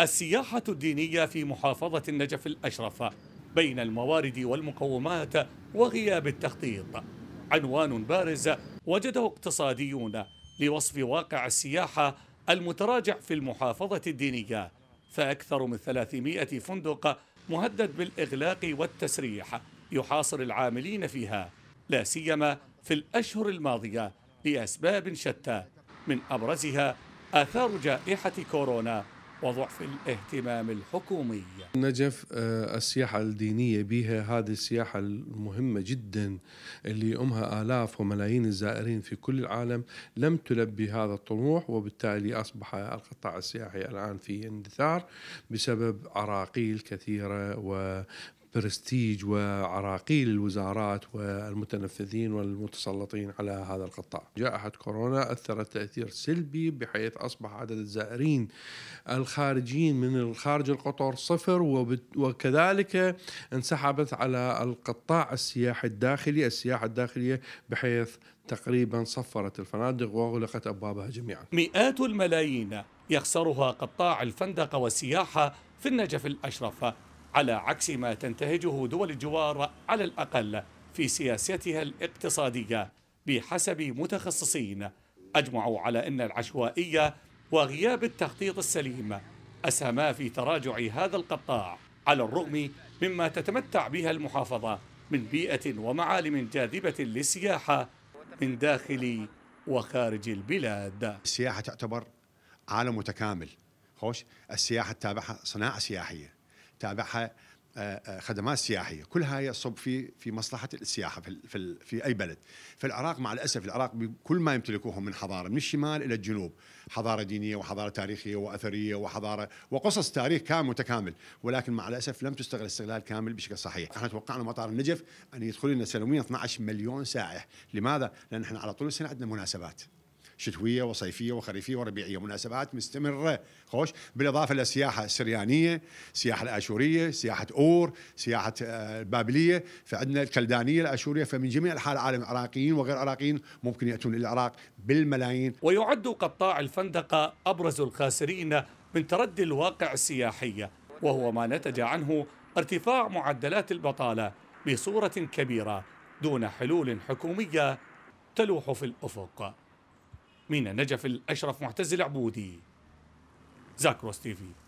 السياحة الدينية في محافظة النجف الأشرف بين الموارد والمقومات وغياب التخطيط عنوان بارز وجده اقتصاديون لوصف واقع السياحة المتراجع في المحافظة الدينية فأكثر من 300 فندق مهدد بالإغلاق والتسريح يحاصر العاملين فيها لا سيما في الأشهر الماضية لأسباب شتى من أبرزها آثار جائحة كورونا وضعف الاهتمام الحكومي نجف آه، السياحة الدينية بها هذه السياحة المهمة جدا اللي أمها آلاف وملايين الزائرين في كل العالم لم تلبي هذا الطموح وبالتالي أصبح القطاع السياحي الآن في اندثار بسبب عراقيل كثيرة و برستيج وعراقيل الوزارات والمتنفذين والمتسلطين على هذا القطاع. جائحة كورونا أثرت تأثير سلبي بحيث أصبح عدد الزائرين الخارجين من الخارج القطر صفر وكذلك انسحبت على القطاع السياحي الداخلي، السياحة الداخلية بحيث تقريبا صفرت الفنادق واغلقت ابوابها جميعا. مئات الملايين يخسرها قطاع الفندق والسياحه في النجف الاشرف على عكس ما تنتهجه دول الجوار على الأقل في سياستها الاقتصادية بحسب متخصصين أجمعوا على أن العشوائية وغياب التخطيط السليم أسهما في تراجع هذا القطاع على الرغم مما تتمتع بها المحافظة من بيئة ومعالم جاذبة للسياحة من داخل وخارج البلاد السياحة تعتبر عالم متكامل خوش السياحة تتابعها صناعة سياحية تابعها آه، آه، خدمات سياحيه كلها يصب في في مصلحه السياحه في في, في اي بلد فالعراق مع الاسف العراق بكل ما يمتلكوه من حضاره من الشمال الى الجنوب حضاره دينيه وحضاره تاريخيه واثريه وحضاره وقصص تاريخ كامل متكامل ولكن مع الاسف لم تستغل استغلال كامل بشكل صحيح احنا توقعنا مطار النجف ان يدخل لنا سنويا 12 مليون سائح لماذا لان احنا على طول السنه عندنا مناسبات شتويه وصيفيه وخريفيه وربيعيه مناسبات مستمره خوش بالاضافه للسياحه السريانيه السياحه الاشوريه سياحه اور سياحه آه، البابليه فعندنا الكلدانيه الاشوريه فمن جميع انحاء العالم العراقيين وغير عراقيين ممكن ياتون للعراق بالملايين ويعد قطاع الفندقه ابرز الخاسرين من تردي الواقع السياحيه وهو ما نتج عنه ارتفاع معدلات البطاله بصوره كبيره دون حلول حكوميه تلوح في الافق مين نجف الأشرف معتز العبودي زاكروس تي في